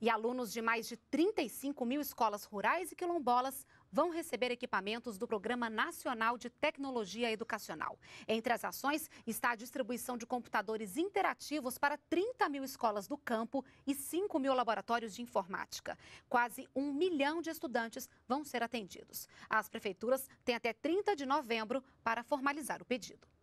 E alunos de mais de 35 mil escolas rurais e quilombolas vão receber equipamentos do Programa Nacional de Tecnologia Educacional. Entre as ações está a distribuição de computadores interativos para 30 mil escolas do campo e 5 mil laboratórios de informática. Quase um milhão de estudantes vão ser atendidos. As prefeituras têm até 30 de novembro para formalizar o pedido.